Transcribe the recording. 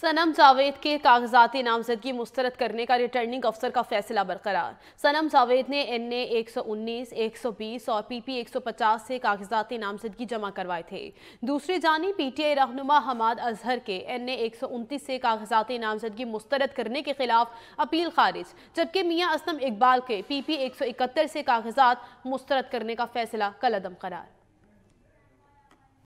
सनम जावेद के कागजाती नामजदगी मुस्तरद करने का रिटर्निंग अफसर का फैसला बरकरार सनम जावेद ने एन ए एक सौ उन्नीस एक सौ बीस और पी पी एक सौ पचास से कागजाती नामजदगी जमा करवाए थे दूसरी जानी पी टी आई रहनुमा हमाद अजहर के एन ए एक सौ उनतीस से कागजाती नामजदगी मुस्तरद करने के खिलाफ अपील खारिज जबकि मियाँ असलम इकबाल के पी पी एक सौ इकहत्तर से कागजात मुस्तरद करने का फैसला कलदम करार